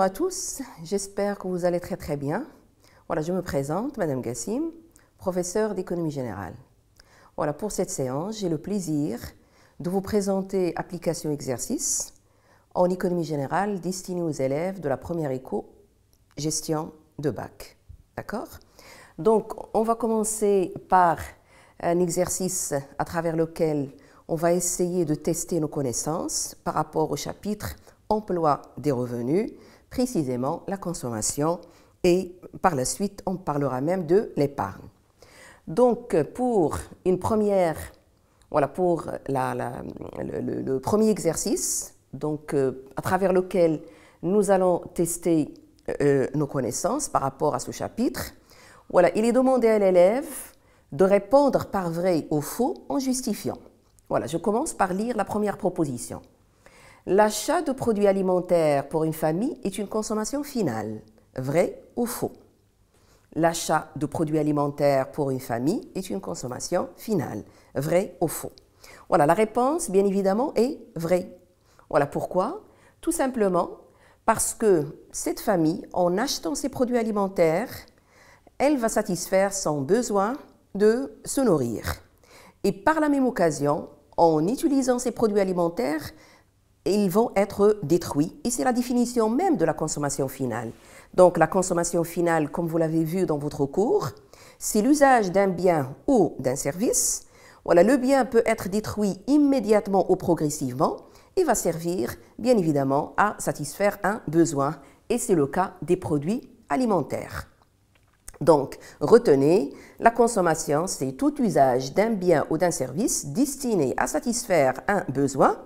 Bonjour à tous, j'espère que vous allez très très bien. Voilà, je me présente, Madame Gassim, professeure d'économie générale. Voilà, pour cette séance, j'ai le plaisir de vous présenter Application Exercice en économie générale destinée aux élèves de la première éco gestion de bac. D'accord Donc, on va commencer par un exercice à travers lequel on va essayer de tester nos connaissances par rapport au chapitre emploi des revenus précisément la consommation et par la suite on parlera même de l'épargne. Donc pour une première, voilà pour le, premier exercice, donc euh, à travers lequel nous allons tester euh, euh, nos connaissances par rapport à ce chapitre. Voilà, il est demandé à l'élève de répondre par vrai ou faux en justifiant. Voilà, je commence par lire la première proposition. L'achat de produits alimentaires pour une famille est une consommation finale, vrai ou faux L'achat de produits alimentaires pour une famille est une consommation finale, vrai ou faux Voilà, la réponse, bien évidemment, est vrai. Voilà pourquoi Tout simplement parce que cette famille, en achetant ses produits alimentaires, elle va satisfaire son besoin de se nourrir. Et par la même occasion, en utilisant ses produits alimentaires, ils vont être détruits. Et c'est la définition même de la consommation finale. Donc la consommation finale, comme vous l'avez vu dans votre cours, c'est l'usage d'un bien ou d'un service. Voilà, le bien peut être détruit immédiatement ou progressivement et va servir, bien évidemment, à satisfaire un besoin. Et c'est le cas des produits alimentaires. Donc, retenez, la consommation, c'est tout usage d'un bien ou d'un service destiné à satisfaire un besoin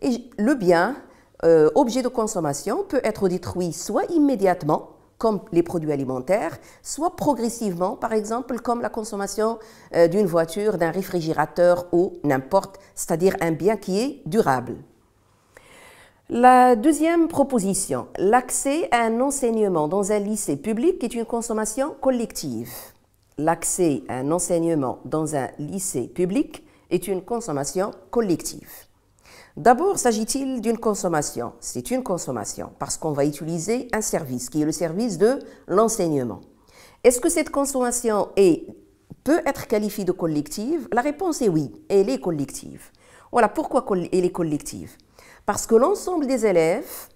et le bien, euh, objet de consommation, peut être détruit soit immédiatement, comme les produits alimentaires, soit progressivement, par exemple, comme la consommation euh, d'une voiture, d'un réfrigérateur ou n'importe, c'est-à-dire un bien qui est durable. La deuxième proposition, l'accès à un enseignement dans un lycée public est une consommation collective. L'accès à un enseignement dans un lycée public est une consommation collective. D'abord, s'agit-il d'une consommation C'est une consommation parce qu'on va utiliser un service qui est le service de l'enseignement. Est-ce que cette consommation peut être qualifiée de collective La réponse est oui, elle est collective. Voilà pourquoi elle est collective. Parce que l'ensemble des élèves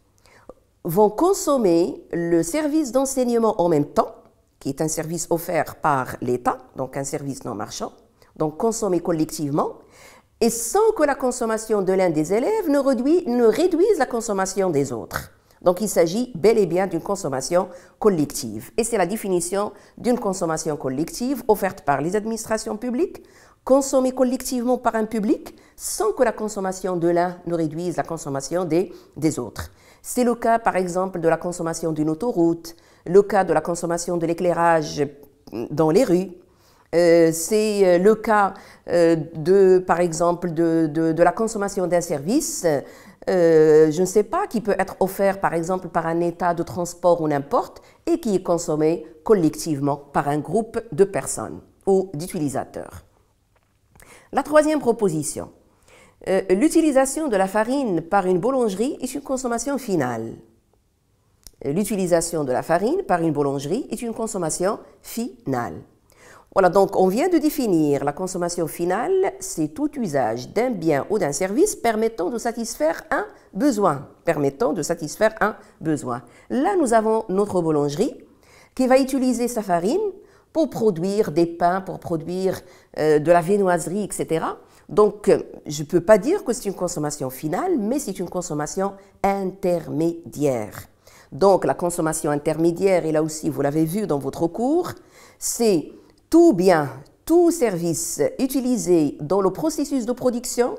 vont consommer le service d'enseignement en même temps, qui est un service offert par l'État, donc un service non marchand, donc consommé collectivement, et sans que la consommation de l'un des élèves ne, réduise, ne réduise la consommation des autres. Donc il s'agit bel et bien d'une consommation collective. Et c'est la définition d'une consommation collective offerte par les administrations publiques, consommée collectivement par un public sans que la consommation de l'un ne réduise la consommation des, des autres. C'est le cas par exemple de la consommation d'une autoroute, le cas de la consommation de l'éclairage dans les rues, euh, c'est euh, le cas euh, de, par exemple, de, la consommation d'un service. je ne sais pas, qui peut être offert par exemple par un état de transport ou n'importe, et qui est consommé collectivement par un groupe de personnes ou d'utilisateurs. La troisième proposition, l'utilisation de la farine par une boulangerie est une consommation finale. L'utilisation de la farine par une boulangerie est une consommation finale. Voilà, donc on vient de définir la consommation finale, c'est tout usage d'un bien ou d'un service permettant de satisfaire un besoin. Permettant de satisfaire un besoin. Là, nous avons notre boulangerie qui va utiliser sa farine pour produire des pains, pour produire euh, de la viennoiserie, etc. Donc, euh, je ne peux pas dire que c'est une consommation finale, mais c'est une consommation intermédiaire. Donc, la consommation intermédiaire, et là aussi, vous l'avez vu dans votre cours, c'est tout bien, tout service utilisé dans le processus de production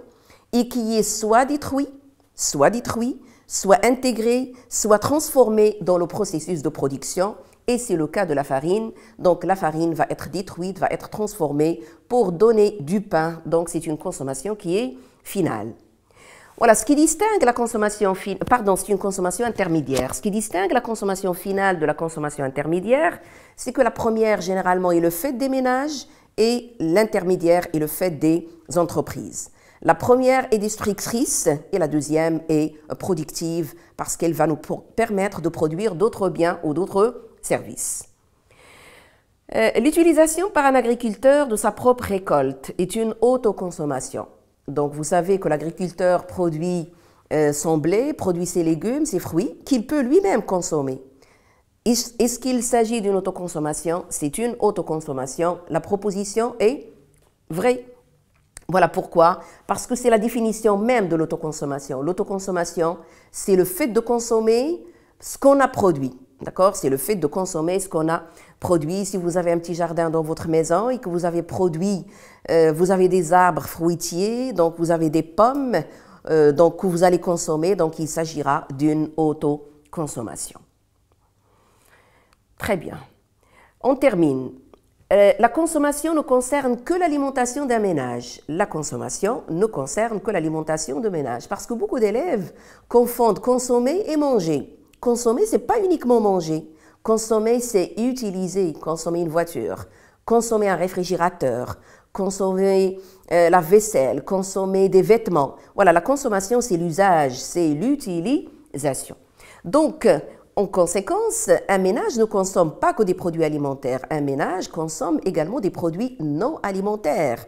et qui est soit détruit, soit détruit, soit intégré, soit transformé dans le processus de production. Et c'est le cas de la farine. Donc la farine va être détruite, va être transformée pour donner du pain. Donc c'est une consommation qui est finale. Voilà, ce qui distingue la consommation finale, pardon, une consommation intermédiaire. Ce qui distingue la consommation finale de la consommation intermédiaire, c'est que la première, généralement, est le fait des ménages et l'intermédiaire est le fait des entreprises. La première est destructrice et la deuxième est productive parce qu'elle va nous permettre de produire d'autres biens ou d'autres services. Euh, l'utilisation par un agriculteur de sa propre récolte est une autoconsommation. Donc vous savez que l'agriculteur produit euh, son blé, produit ses légumes, ses fruits, qu'il peut lui-même consommer. Est-ce qu'il s'agit d'une autoconsommation C'est une autoconsommation. La proposition est vraie. Voilà pourquoi. Parce que c'est la définition même de l'autoconsommation. L'autoconsommation, c'est le fait de consommer ce qu'on a produit. D'accord C'est le fait de consommer ce qu'on a produit. Si vous avez un petit jardin dans votre maison et que vous avez produit, euh, vous avez des arbres fruitiers, donc vous avez des pommes, euh, donc que vous allez consommer, donc il s'agira d'une autoconsommation. Très bien. On termine. Euh, la consommation ne concerne que l'alimentation d'un ménage. La consommation ne concerne que l'alimentation de ménage. Parce que beaucoup d'élèves confondent consommer et manger. Consommer, c'est pas uniquement manger. Consommer, c'est utiliser, consommer une voiture, consommer un réfrigérateur, consommer euh, la vaisselle, consommer des vêtements. Voilà, la consommation, c'est l'usage, c'est l'utilisation. Donc, euh, en conséquence, un ménage ne consomme pas que des produits alimentaires. Un ménage consomme également des produits non alimentaires.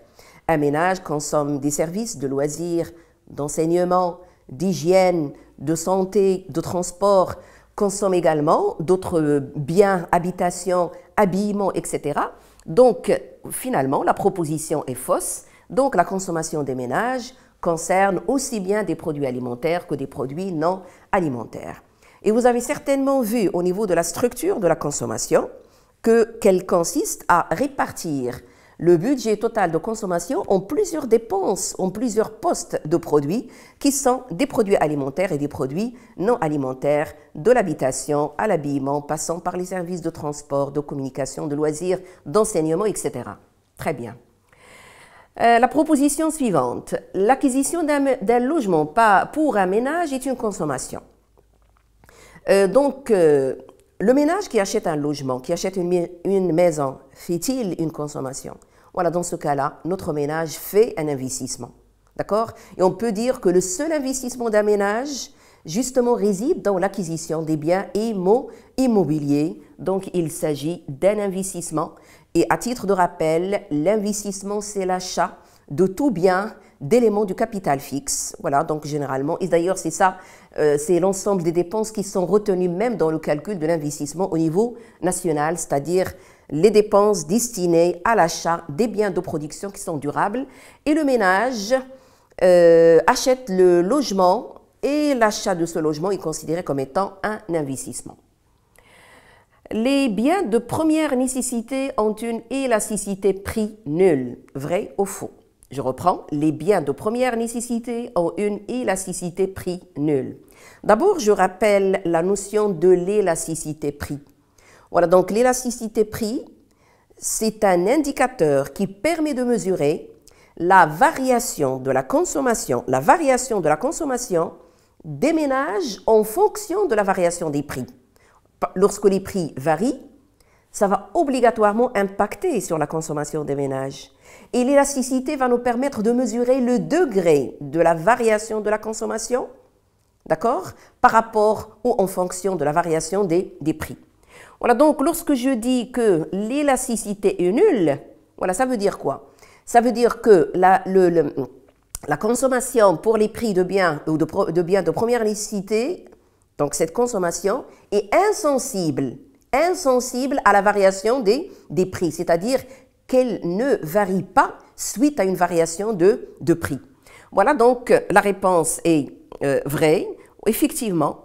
Un ménage consomme des services de loisirs, d'enseignement, d'hygiène, de santé, de transport consomment également, d'autres euh, biens, habitations, habillement, etc. Donc, finalement, la proposition est fausse. Donc, la consommation des ménages concerne aussi bien des produits alimentaires que des produits non alimentaires. Et vous avez certainement vu au niveau de la structure de la consommation que qu'elle consiste à répartir le budget total de consommation ont plusieurs dépenses, ont plusieurs postes de produits qui sont des produits alimentaires et des produits non alimentaires, de l'habitation à l'habillement, passant par les services de transport, de communication, de loisirs, d'enseignement, etc. Très bien. Euh, la proposition suivante, l'acquisition d'un logement pour un ménage est une consommation. Euh, donc, euh, le ménage qui achète un logement, qui achète une, maison, fait-il une consommation Voilà, dans ce cas-là, notre ménage fait un investissement. D'accord Et on peut dire que le seul investissement d'un ménage, justement, réside dans l'acquisition des biens immobiliers. Donc, il s'agit d'un investissement. Et à titre de rappel, l'investissement, c'est l'achat de tout bien d'éléments du capital fixe. Voilà, donc généralement, et d'ailleurs c'est ça, euh, c'est l'ensemble des dépenses qui sont retenues même dans le calcul de l'investissement au niveau national, c'est-à-dire les dépenses destinées à l'achat des biens de production qui sont durables. Et le ménage euh, achète le logement et l'achat de ce logement est considéré comme étant un investissement. Les biens de première nécessité ont une élasticité prix nulle, vrai ou faux je reprends, les biens de première nécessité ont une élasticité prix nulle. D'abord, je rappelle la notion de l'élasticité prix. Voilà, donc l'élasticité prix, c'est un indicateur qui permet de mesurer la variation de la consommation, la variation de la consommation des ménages en fonction de la variation des prix. Lorsque les prix varient, ça va obligatoirement impacter sur la consommation des ménages. Et l'élasticité va nous permettre de mesurer le degré de la variation de la consommation, d'accord, par rapport ou en fonction de la variation des, prix. Voilà, donc lorsque je dis que l'élasticité est nulle, voilà, ça veut dire quoi Ça veut dire que la, la, consommation pour les prix de biens ou de, de biens de première nécessité, donc cette consommation, est insensible, insensible à la variation des, des prix, c'est-à-dire qu'elle ne varie pas suite à une variation de, de prix. Voilà donc euh, la réponse est euh, vraie, effectivement.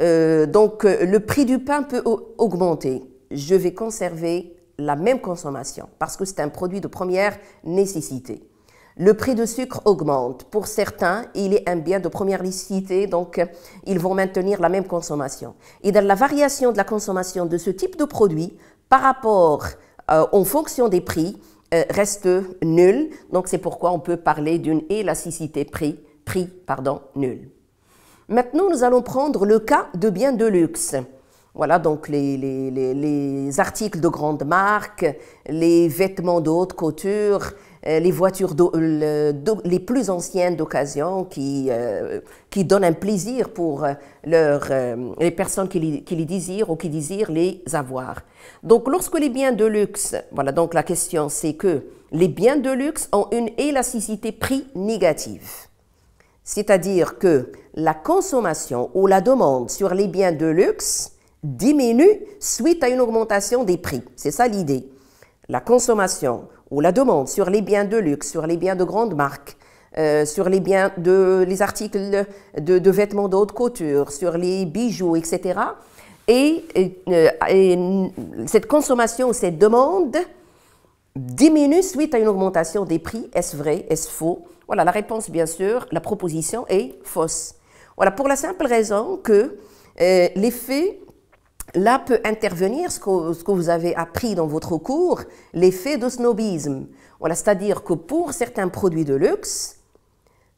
Euh, donc le prix du pain peut augmenter. Je vais conserver la même consommation parce que c'est un produit de première nécessité. Le prix de sucre augmente. Pour certains, il est un bien de première nécessité, donc ils vont maintenir la même consommation. Et dans la variation de la consommation de ce type de produit par rapport euh, en fonction des prix, euh, reste nul. Donc c'est pourquoi on peut parler d'une élasticité prix, prix pardon, nulle. Maintenant, nous allons prendre le cas de biens de luxe. Voilà donc les, les articles de grande marque, les vêtements de haute couture, euh, les voitures euh, les plus anciennes d'occasion qui, euh, qui donnent un plaisir pour leur, les personnes qui qui les, désirent ou qui désirent les avoir. Donc lorsque les biens de luxe, voilà donc la question c'est que les biens de luxe ont une élasticité prix négative. C'est-à-dire que la consommation ou la demande sur les biens de luxe diminue suite à une augmentation des prix. C'est ça l'idée. La consommation ou la demande sur les biens de luxe, sur les biens de grande marque, euh, sur les biens de les articles de, vêtements de haute couture, sur les bijoux, etc. Euh, et, cette consommation, cette demande diminue suite à une augmentation des prix. Est-ce vrai Est-ce faux Voilà, la réponse, bien sûr, la proposition est fausse. Voilà, pour la simple raison que euh, l'effet Là peut intervenir ce que, vous avez appris dans votre cours, l'effet de snobisme. Voilà, c'est-à-dire que pour certains produits de luxe,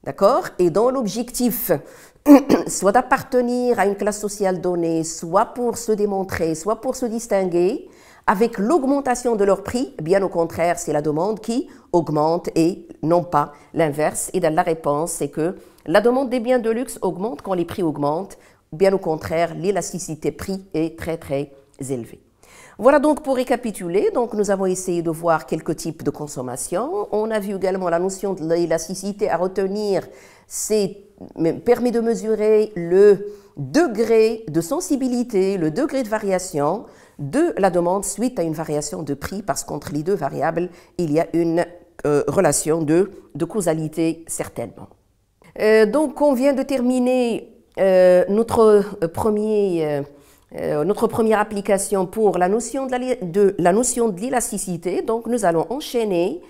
d'accord, et dans l'objectif soit d'appartenir à une classe sociale donnée, soit pour se démontrer, soit pour se distinguer, avec l'augmentation de leur prix, bien au contraire, c'est la demande qui augmente et non pas l'inverse. Et dans la réponse, c'est que la demande des biens de luxe augmente quand les prix augmentent. Bien au contraire, l'élasticité prix est très très élevée. Voilà donc pour récapituler, donc nous avons essayé de voir quelques types de consommation. On a vu également la notion de l'élasticité à retenir. C'est permet de mesurer le degré de sensibilité, le degré de variation de la demande suite à une variation de prix, parce qu'entre les deux variables, il y a une euh, relation de, causalité certainement. Euh, donc on vient de terminer euh, notre, euh, premier, euh, notre première application pour la notion de l'élasticité. Donc, nous allons enchaîner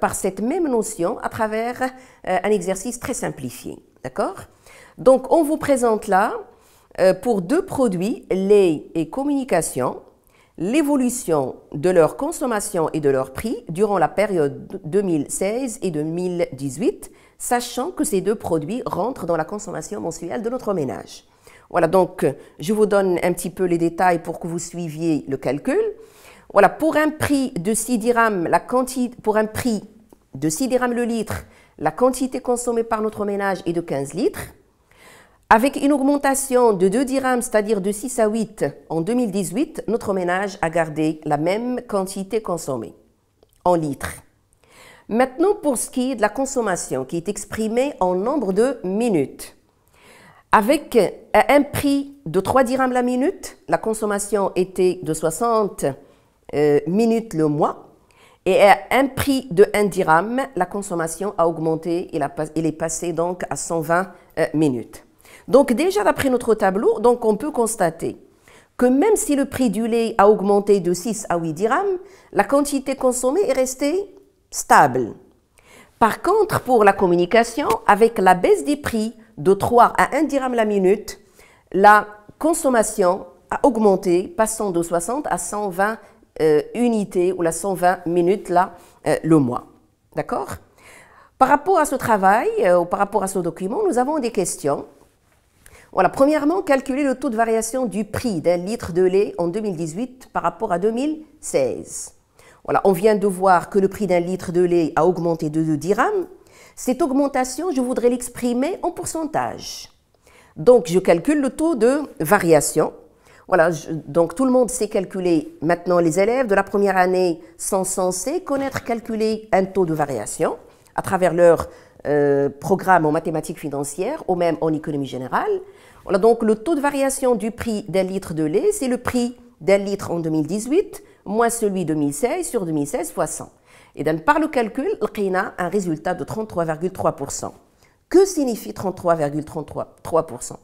par cette même notion à travers un exercice très simplifié. D'accord Donc, on vous présente là, pour deux produits, lait et communication, l'évolution de leur consommation et de leur prix durant la période 2016 et 2018 sachant que ces deux produits rentrent dans la consommation mensuelle de notre ménage. Voilà, donc je vous donne un petit peu les détails pour que vous suiviez le calcul. Voilà, pour un prix de 6 dirhams, la quantité, pour un prix de 6 dirhams le litre, la quantité consommée par notre ménage est de 15 litres. Avec une augmentation de 2 dirhams, c'est-à-dire de 6 à 8 en 2018, notre ménage a gardé la même quantité consommée en litres. Maintenant, pour ce qui est de la consommation, qui est exprimée en nombre de minutes. Avec euh, un prix de 3 dirhams la minute, la consommation était de 60 euh, minutes le mois. Et à un prix de 1 dirham, la consommation a augmenté, il, est passé donc à 120 euh, minutes. Donc déjà d'après notre tableau, donc on peut constater que même si le prix du lait a augmenté de 6 à 8 dirhams, la quantité consommée est restée stable. Par contre, pour la communication, avec la baisse des prix de 3 à 1 dirham la minute, la consommation a augmenté, passant de 60 à 120 euh, unités ou la 120 minutes là, euh, le mois. D'accord Par rapport à ce travail euh, ou par rapport à ce document, nous avons des questions. Voilà, premièrement, calculer le taux de variation du prix d'un litre de lait en 2018 par rapport à 2016. Voilà, on vient de voir que le prix d'un litre de lait a augmenté de 2 dirhams. Cette augmentation, je voudrais l'exprimer en pourcentage. Donc, je calcule le taux de variation. Voilà, donc tout le monde sait calculer. Maintenant, les élèves de la première année sont censés connaître calculer un taux de variation à travers leur euh, programme en mathématiques financières ou même en économie générale. Voilà, donc le taux de variation du prix d'un litre de lait, c'est le prix d'un litre en 2018 moins celui de 2016 sur 2016 fois 100. Et donc, par le calcul, on a un résultat de 33,3%. Que signifie 33,33%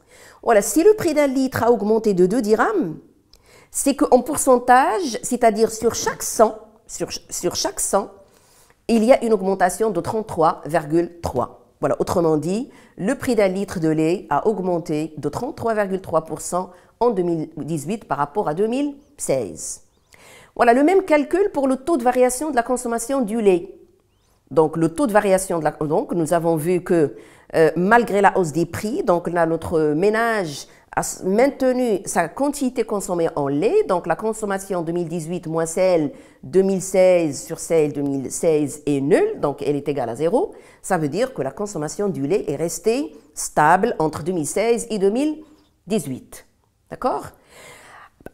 Voilà, si le prix d'un litre a augmenté de 2 dirhams, c'est qu'en pourcentage, c'est-à-dire sur chaque 100, sur, sur chaque 100, il y a une augmentation de 33,3. Voilà, autrement dit, le prix d'un litre de lait a augmenté de 33,3% en 2018 par rapport à 2016. Voilà, le même calcul pour le taux de variation de la consommation du lait. Donc le taux de variation de la donc nous avons vu que euh, malgré la hausse des prix, donc là notre ménage a maintenu sa quantité consommée en lait, donc la consommation 2018 moins celle 2016 sur celle 2016 est nulle, donc elle est égale à zéro. Ça veut dire que la consommation du lait est restée stable entre 2016 et 2018. D'accord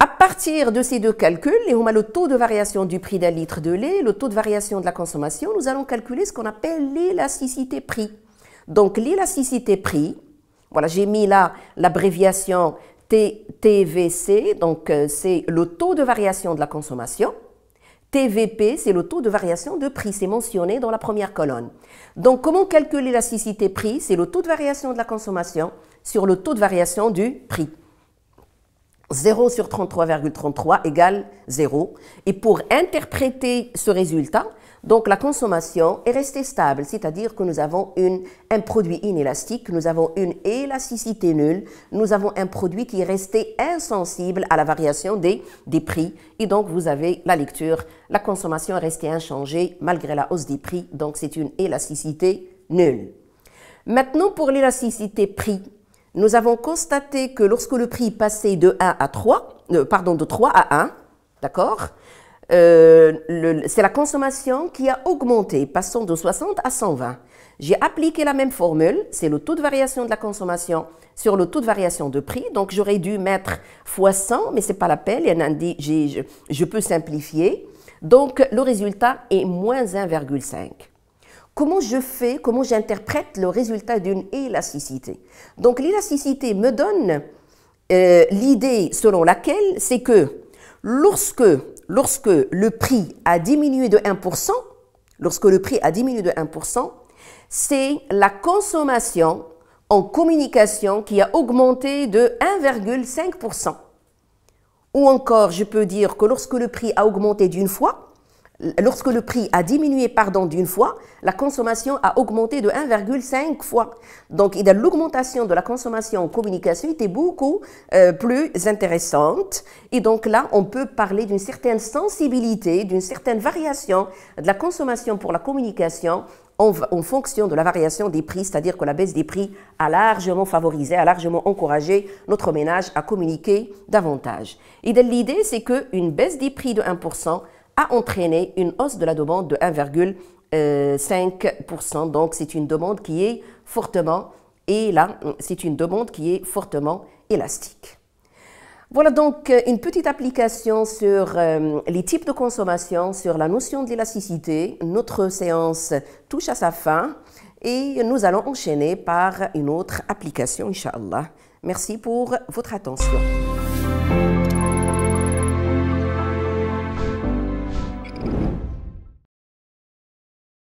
à partir de ces deux calculs, et on a le taux de variation du prix d'un litre de lait, le taux de variation de la consommation, nous allons calculer ce qu'on appelle l'élasticité prix. Donc l'élasticité prix, voilà, j'ai mis là l'abréviation TVC, donc euh, c'est le taux de variation de la consommation. TVP, c'est le taux de variation de prix, c'est mentionné dans la première colonne. Donc comment calculer l'élasticité prix C'est le taux de variation de la consommation sur le taux de variation du prix. 0 sur 33,33 égale 0. Et pour interpréter ce résultat, donc la consommation est restée stable, c'est-à-dire que nous avons un produit inélastique, nous avons une élasticité nulle, nous avons un produit qui est resté insensible à la variation des, des prix. Et donc vous avez la lecture, la consommation est restée inchangée malgré la hausse des prix, donc c'est une élasticité nulle. Maintenant pour l'élasticité prix, nous avons constaté que lorsque le prix passait de 1 à 3, euh, pardon, de 3 à 1, d'accord, euh, c'est la consommation qui a augmenté, passant de 60 à 120. J'ai appliqué la même formule, c'est le taux de variation de la consommation sur le taux de variation de prix. Donc j'aurais dû mettre x 100, mais ce n'est pas la peine, je peux simplifier. Donc le résultat est moins 1,5. Comment je fais, comment j'interprète le résultat d'une élasticité Donc l'élasticité me donne euh, l'idée selon laquelle c'est que lorsque, lorsque le prix a diminué de 1%, lorsque le prix a diminué de 1%, c'est la consommation en communication qui a augmenté de 1,5%. Ou encore, je peux dire que lorsque le prix a augmenté d'une fois, Lorsque le prix a diminué pardon, d'une fois, la consommation a augmenté de 1,5 fois. Donc, l'augmentation de la consommation en communication était beaucoup euh, plus intéressante. Et donc là, on peut parler d'une certaine sensibilité, d'une certaine variation de la consommation pour la communication en, fonction de la variation des prix, c'est-à-dire que la baisse des prix a largement favorisé, a largement encouragé notre ménage à communiquer davantage. Et l'idée, c'est qu'une baisse des prix de 1% a entraîné une hausse de la demande de 1,5%. Donc c'est une demande qui est fortement et là, c'est une demande qui est fortement élastique. Voilà donc euh, une petite application sur euh, les types de consommation, sur la notion d'élasticité Notre séance touche à sa fin et nous allons enchaîner par une autre application, Inch'Allah. Merci pour votre attention.